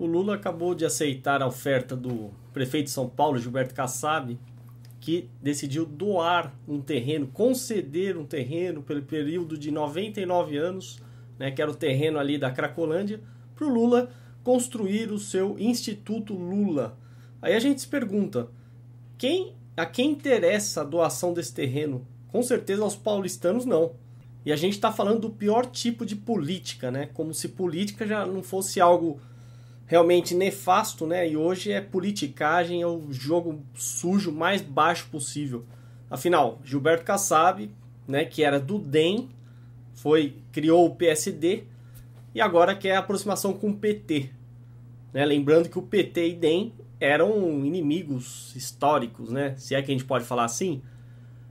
O Lula acabou de aceitar a oferta do prefeito de São Paulo, Gilberto Kassab, que decidiu doar um terreno, conceder um terreno pelo período de 99 anos, né, que era o terreno ali da Cracolândia, para o Lula construir o seu Instituto Lula. Aí a gente se pergunta, quem a quem interessa a doação desse terreno? Com certeza aos paulistanos não. E a gente está falando do pior tipo de política, né? Como se política já não fosse algo realmente nefasto, né? E hoje é politicagem, é o jogo sujo mais baixo possível. Afinal, Gilberto Kassab, né, que era do DEM, foi criou o PSD e agora quer aproximação com o PT. Né? Lembrando que o PT e DEM eram inimigos históricos, né? Se é que a gente pode falar assim.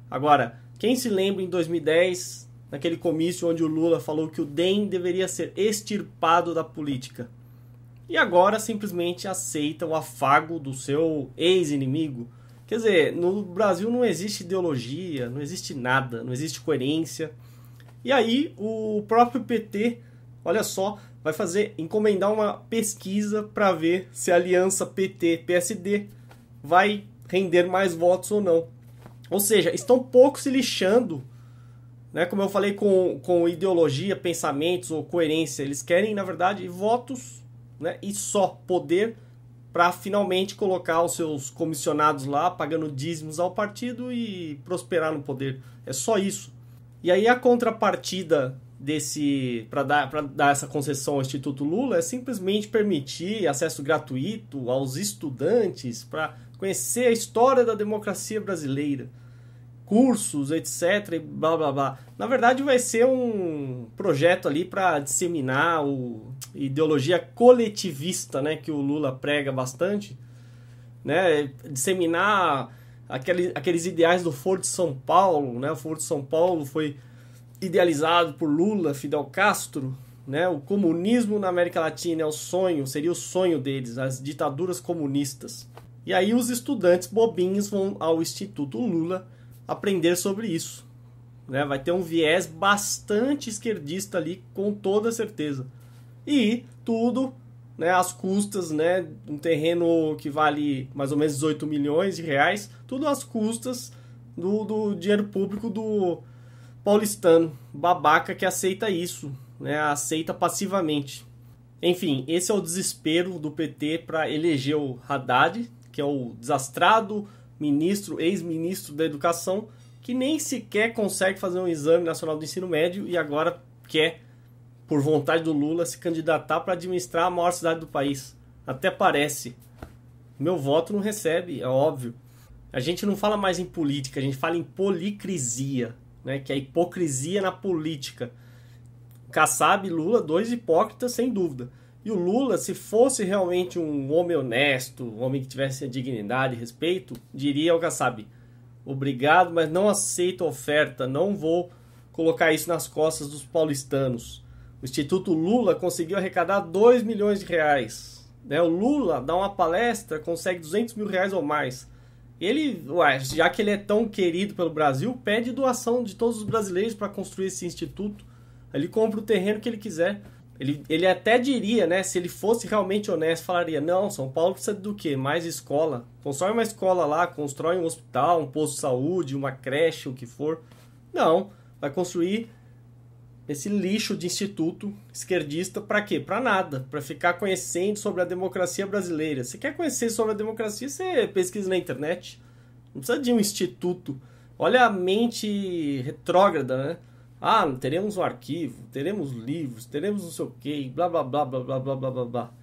Agora, quem se lembra em 2010, naquele comício onde o Lula falou que o DEM deveria ser extirpado da política? e agora simplesmente aceita o afago do seu ex-inimigo. Quer dizer, no Brasil não existe ideologia, não existe nada, não existe coerência. E aí o próprio PT, olha só, vai fazer encomendar uma pesquisa para ver se a aliança PT-PSD vai render mais votos ou não. Ou seja, estão pouco se lixando, né, como eu falei, com, com ideologia, pensamentos ou coerência. Eles querem, na verdade, votos né? e só poder para finalmente colocar os seus comissionados lá pagando dízimos ao partido e prosperar no poder. É só isso. E aí a contrapartida desse para dar para dar essa concessão ao Instituto Lula é simplesmente permitir acesso gratuito aos estudantes para conhecer a história da democracia brasileira cursos, etc, e blá blá blá. Na verdade vai ser um projeto ali para disseminar a ideologia coletivista, né, que o Lula prega bastante, né, disseminar aquele, aqueles ideais do Foro de São Paulo, né? O Foro de São Paulo foi idealizado por Lula, Fidel Castro, né? O comunismo na América Latina é o sonho, seria o sonho deles, as ditaduras comunistas. E aí os estudantes bobinhos vão ao Instituto Lula aprender sobre isso. Né? Vai ter um viés bastante esquerdista ali, com toda certeza. E tudo né, às custas, né, um terreno que vale mais ou menos 18 milhões de reais, tudo às custas do, do dinheiro público do paulistano, babaca que aceita isso, né, aceita passivamente. Enfim, esse é o desespero do PT para eleger o Haddad, que é o desastrado ministro, ex-ministro da Educação, que nem sequer consegue fazer um exame nacional do ensino médio e agora quer, por vontade do Lula, se candidatar para administrar a maior cidade do país. Até parece. Meu voto não recebe, é óbvio. A gente não fala mais em política, a gente fala em policrisia, né? que é a hipocrisia na política. Kassab e Lula, dois hipócritas, sem dúvida. E o Lula, se fosse realmente um homem honesto, um homem que tivesse dignidade e respeito, diria ao Kassab: obrigado, mas não aceito a oferta, não vou colocar isso nas costas dos paulistanos. O Instituto Lula conseguiu arrecadar 2 milhões de reais. Né? O Lula dá uma palestra, consegue 200 mil reais ou mais. Ele, ué, já que ele é tão querido pelo Brasil, pede doação de todos os brasileiros para construir esse instituto. Ele compra o terreno que ele quiser. Ele, ele até diria, né, se ele fosse realmente honesto, falaria: não, São Paulo precisa do quê? Mais escola. Constrói uma escola lá, constrói um hospital, um posto de saúde, uma creche, o que for. Não, vai construir esse lixo de instituto esquerdista para quê? Para nada, para ficar conhecendo sobre a democracia brasileira. Você quer conhecer sobre a democracia, você pesquisa na internet. Não precisa de um instituto. Olha a mente retrógrada, né? Ah, teremos um arquivo, teremos livros, teremos não sei o que, blá blá blá blá blá blá blá blá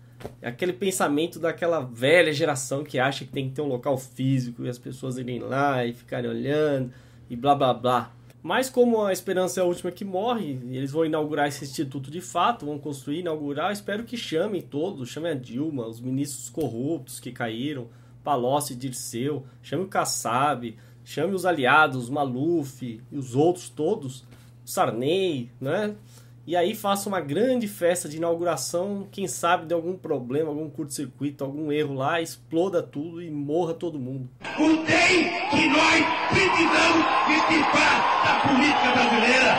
É aquele pensamento daquela velha geração que acha que tem que ter um local físico e as pessoas irem lá e ficarem olhando e blá blá blá. Mas como a esperança é a última que morre, eles vão inaugurar esse instituto de fato, vão construir, inaugurar. espero que chamem todos, chamem a Dilma, os ministros corruptos que caíram, Palocci, Dirceu, chame o Kassab, chame os aliados, Maluf e os outros todos Sarney, né? E aí faça uma grande festa de inauguração, quem sabe de algum problema, algum curto-circuito, algum erro lá, exploda tudo e morra todo mundo. O tem que nós precisamos política brasileira